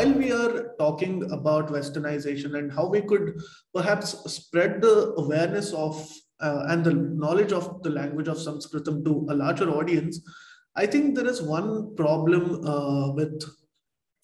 while we are talking about westernization and how we could perhaps spread the awareness of uh, and the knowledge of the language of Sanskritam to a larger audience, I think there is one problem uh, with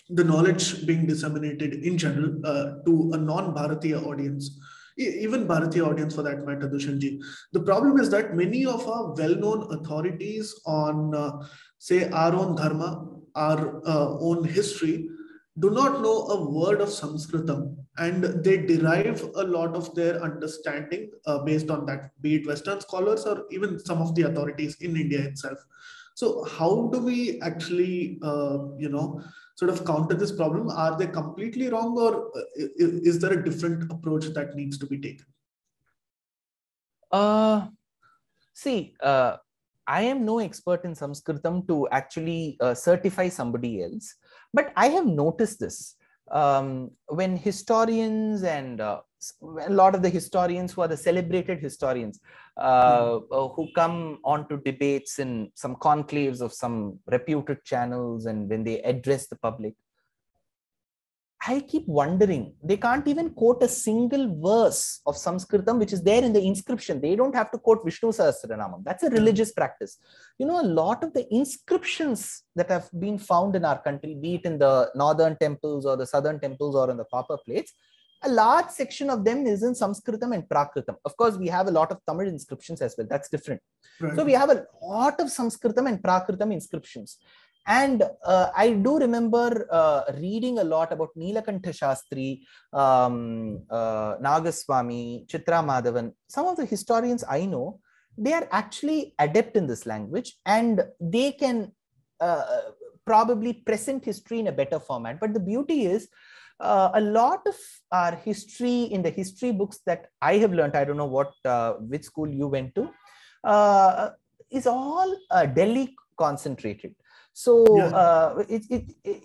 the knowledge being disseminated in general uh, to a non-Bharatiya audience, even Bharatiya audience for that matter, Dushanji. The problem is that many of our well-known authorities on, uh, say, our own dharma, our uh, own history, do not know a word of Sanskritam and they derive a lot of their understanding uh, based on that, be it Western scholars or even some of the authorities in India itself. So how do we actually, uh, you know, sort of counter this problem? Are they completely wrong or uh, is, is there a different approach that needs to be taken? Uh, see, uh, I am no expert in Sanskritam to actually uh, certify somebody else. But I have noticed this um, when historians and uh, a lot of the historians who are the celebrated historians uh, mm. who come on to debates in some conclaves of some reputed channels and when they address the public, I keep wondering, they can't even quote a single verse of Sanskritam, which is there in the inscription. They don't have to quote Vishnu Sahasranamam. That's a religious practice. You know, a lot of the inscriptions that have been found in our country, be it in the northern temples or the southern temples or in the copper plates, a large section of them is in Sanskritam and Prakritam. Of course, we have a lot of Tamil inscriptions as well. That's different. Right. So we have a lot of Sanskritam and Prakritam inscriptions. And uh, I do remember uh, reading a lot about Neelakantha Shastri, um, uh, Nagaswamy, Chitra Madhavan. Some of the historians I know, they are actually adept in this language and they can uh, probably present history in a better format. But the beauty is, uh, a lot of our history in the history books that I have learned, I don't know what uh, which school you went to, uh, is all uh, Delhi concentrated. So yeah. uh, it, it, it,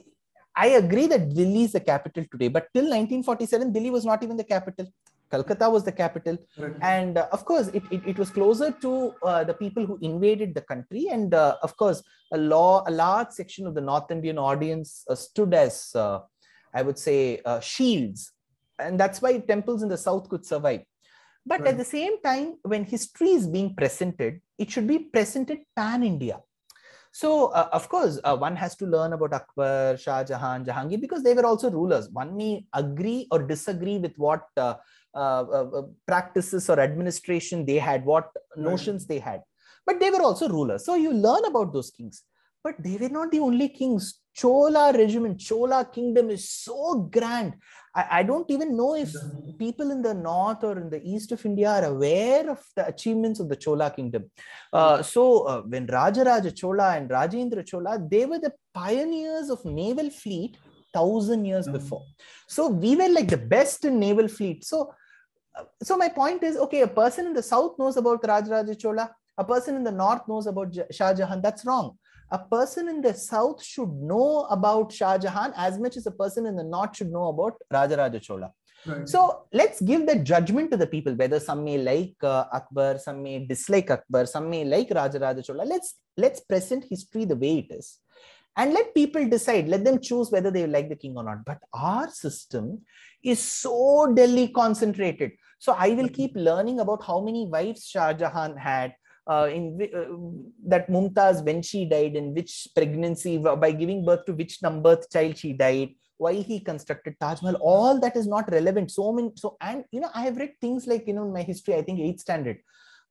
I agree that Delhi is the capital today, but till 1947, Delhi was not even the capital. Calcutta was the capital. Right. And uh, of course, it, it, it, was closer to uh, the people who invaded the country. And uh, of course, a, law, a large section of the North Indian audience uh, stood as, uh, I would say, uh, shields. And that's why temples in the South could survive. But right. at the same time, when history is being presented, it should be presented pan India. So, uh, of course, uh, one has to learn about Akbar, Shah Jahan, Jahangir, because they were also rulers. One may agree or disagree with what uh, uh, uh, uh practices or administration they had, what notions right. they had, but they were also rulers. So, you learn about those kings. But they were not the only kings. Chola regiment, Chola kingdom is so grand. I, I, don't even know if people in the north or in the east of India are aware of the achievements of the Chola kingdom. Uh, hmm. so uh, when Rajaraja Chola and Rajendra Chola, they were the pioneers of naval fleet thousand years hmm. before. So we were like the best in naval fleet. So, uh, so my point is, okay, a person in the south knows about Rajaraja Chola. A person in the north knows about Shah Jahan. That's wrong a person in the south should know about Shah Jahan as much as a person in the north should know about Rajaraja Chola. Right. So let's give that judgment to the people, whether some may like uh, Akbar, some may dislike Akbar, some may like Rajaraja Chola. Let's let's present history the way it is, and let people decide. Let them choose whether they like the king or not. But our system is so Delhi concentrated. So I will mm-hmm. keep learning about how many wives Shah Jahan had, uh, in uh, that Mumtaz when she died in which pregnancy by giving birth to which number child she died why he constructed Taj Mahal all that is not relevant so many so and you know I have read things like you know my history I think eighth standard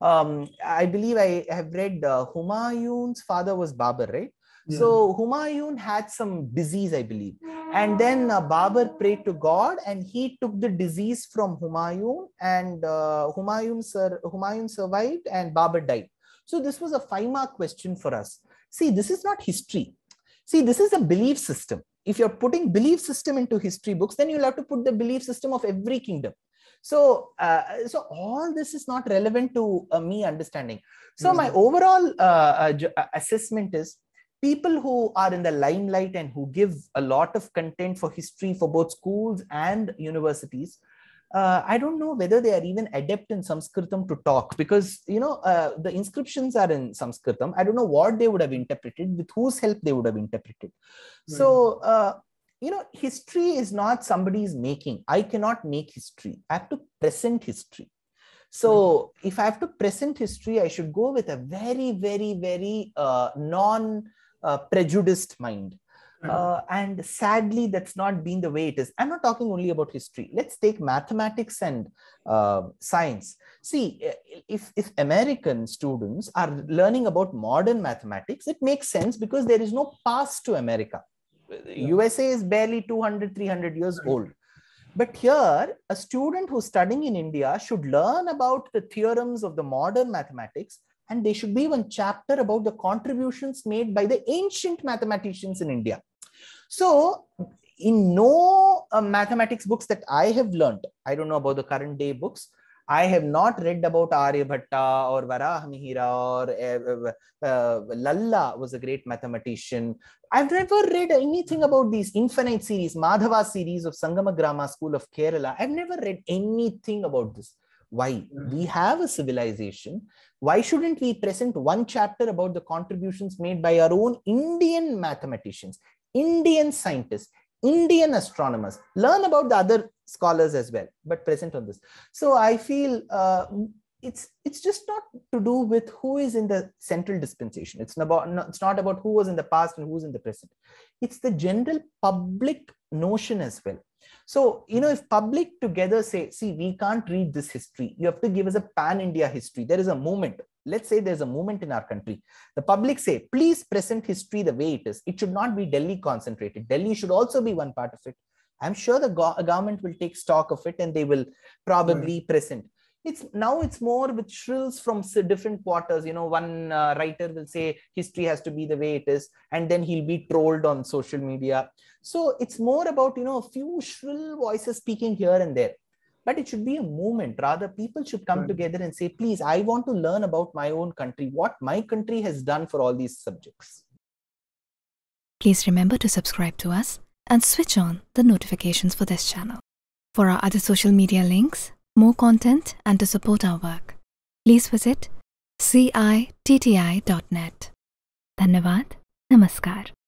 um, I believe I have read uh, Humayun's father was Babur right yeah. so Humayun had some disease I believe and then uh, Babur prayed to God and he took the disease from Humayun and uh, Humayun, sur- Humayun survived and Babur died. So this was a five mark question for us. See, this is not history. See, this is a belief system. If you're putting belief system into history books, then you'll have to put the belief system of every kingdom. So, uh, so all this is not relevant to uh, me understanding. So, mm-hmm. my overall uh, uh, uh assessment is people who are in the limelight and who give a lot of content for history for both schools and universities uh, i don't know whether they are even adept in sanskritam to talk because you know uh, the inscriptions are in sanskritam i don't know what they would have interpreted with whose help they would have interpreted so uh, you know history is not somebody's making i cannot make history i have to present history so if I have to present history, I should go with a very, very, very uh, non a prejudiced mind. Uh, and sadly, that's not been the way it is. I'm not talking only about history. Let's take mathematics and uh, science. See, if, if American students are learning about modern mathematics, it makes sense because there is no past to America. Yeah. USA is barely 200, 300 years old. But here, a student who's studying in India should learn about the theorems of the modern mathematics and there should be one chapter about the contributions made by the ancient mathematicians in India. So in no uh, mathematics books that I have learned, I don't know about the current day books, I have not read about Aryabhatta or Varahamihira or uh, uh, uh, Lalla was a great mathematician. I've never read anything about these infinite series, Madhava series of Sangamagrama School of Kerala. I've never read anything about this. Why? Mm-hmm. We have a civilization. Why shouldn't we present one chapter about the contributions made by our own Indian mathematicians, Indian scientists, Indian astronomers? Learn about the other scholars as well, but present on this. So I feel uh, it's it's just not to do with who is in the central dispensation. It's about it's not about who was in the past and who's in the present. It's the general public notion as well. So, you know, hmm. if public together say, see, we can't read this history, you have to give us a pan India history. There is a moment. Let's say there's a moment in our country. The public say, please present history the way it is. It should not be Delhi concentrated. Delhi should also be one part of it. I'm sure the go government will take stock of it and they will probably right. Hmm. present it's now it's more with shrills from different quarters you know one uh, writer will say history has to be the way it is and then he'll be trolled on social media so it's more about you know a few shrill voices speaking here and there but it should be a movement rather people should come right. together and say please i want to learn about my own country what my country has done for all these subjects please remember to subscribe to us and switch on the notifications for this channel for our other social media links more content and to support our work, please visit citti.net. Dhanyawad. Namaskar.